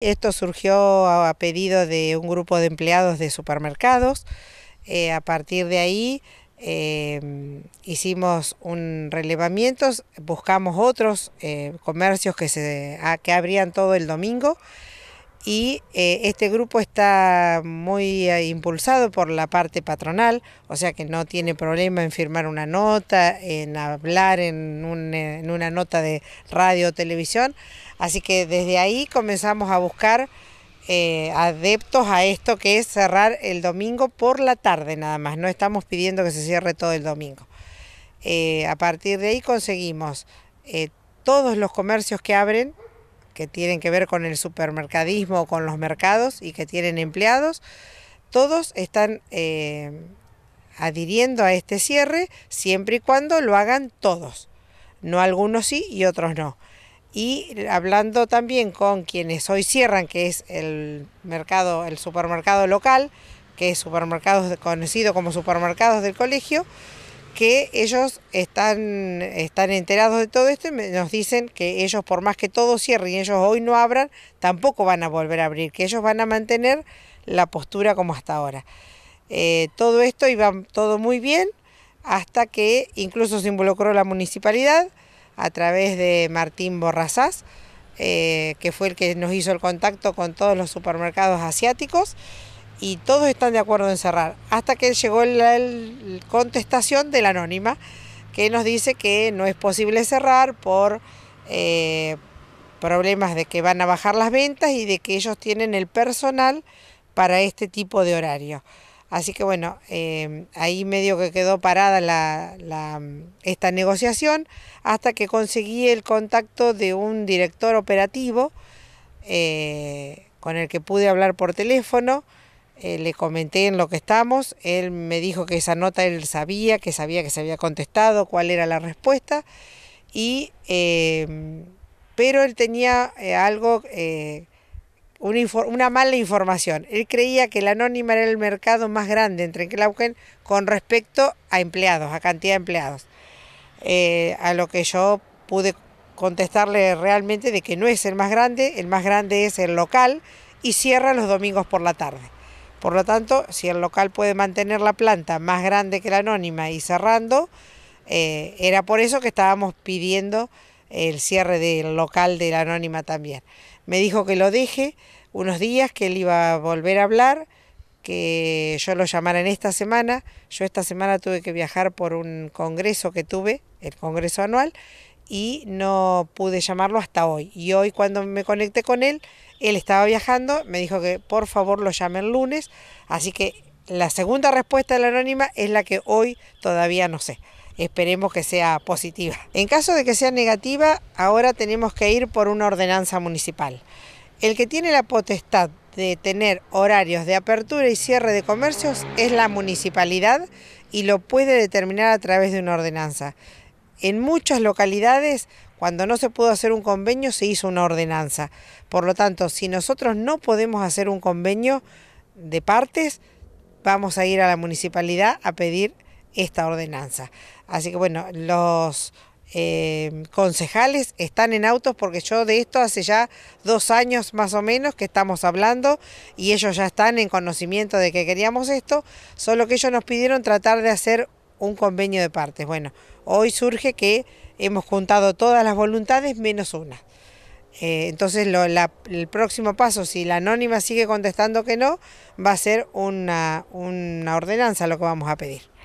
Esto surgió a pedido de un grupo de empleados de supermercados. Eh, a partir de ahí eh, hicimos un relevamiento, buscamos otros eh, comercios que, que abrían todo el domingo y eh, este grupo está muy eh, impulsado por la parte patronal, o sea que no tiene problema en firmar una nota, en hablar en, eh, una nota de radio o televisión, así que desde ahí comenzamos a buscar adeptos a esto que es cerrar el domingo por la tarde nada más, no estamos pidiendo que se cierre todo el domingo. a partir de ahí conseguimos todos los comercios que abren que tienen que ver con el supermercadismo, con los mercados y que tienen empleados, todos están eh, adhiriendo a este cierre siempre y cuando lo hagan todos, no algunos sí y otros no. Y hablando también con quienes hoy cierran, que es el mercado, el supermercado local, que es conocido como supermercados del colegio, que ellos están, están enterados de todo esto y nos dicen que ellos, por más que todo cierre y ellos hoy no abran, tampoco van a volver a abrir, que ellos van a mantener la postura como hasta ahora. Eh, todo esto iba todo muy bien hasta que incluso se involucró la municipalidad a través de Martín Borrazás, eh, que fue el que nos hizo el contacto con todos los supermercados asiáticos y todos están de acuerdo en cerrar, hasta que llegó la contestación de la anónima que nos dice que no es posible cerrar por eh, problemas de que van a bajar las ventas y de que ellos tienen el personal para este tipo de horario. Así que bueno, eh, ahí medio que quedó parada esta negociación hasta que conseguí el contacto de un director operativo eh, con el que pude hablar por teléfono eh, le comenté en lo que estamos, él me dijo que esa nota él sabía, que sabía que se había contestado, cuál era la respuesta, y, em, pero él tenía eh, algo, eh, una, una, mala información. Él creía que la anónima era el mercado más grande entre Klauken con respecto a empleados, a cantidad de empleados. a lo que yo pude contestarle realmente de que no es el más grande, el más grande es el local y cierra los domingos por la tarde. Por lo tanto, si el local puede mantener la planta más grande que la anónima y cerrando, eh, era por eso que estábamos pidiendo el cierre del local de la anónima también. Me dijo que lo deje unos días, que él iba a volver a hablar, que yo lo llamara en esta semana. Yo esta semana tuve que viajar por un congreso que tuve, el congreso anual, y no pude llamarlo hasta hoy. Y hoy cuando me conecté con él, él estaba viajando, me dijo que por favor lo llamen el lunes, así que la segunda respuesta de la anónima es la que hoy todavía no sé. Esperemos que sea positiva. En caso de que sea negativa, ahora tenemos que ir por una ordenanza municipal. El que tiene la potestad de tener horarios de apertura y cierre de comercios es la municipalidad y lo puede determinar a través de una ordenanza en muchas localidades, cuando no se pudo hacer un convenio, se hizo una ordenanza. Por lo tanto, si nosotros no podemos hacer un convenio de partes, vamos a ir a la municipalidad a pedir esta ordenanza. Así que bueno, los eh, concejales están en autos porque yo de esto hace ya dos años más o menos que estamos hablando y ellos ya están en conocimiento de que queríamos esto, solo que ellos nos pidieron tratar de hacer un convenio de partes. Bueno, hoy surge que hemos juntado todas las voluntades menos una. Eh, entonces lo, el próximo paso, si la anónima sigue contestando que no, va a ser una ordenanza lo que vamos a pedir.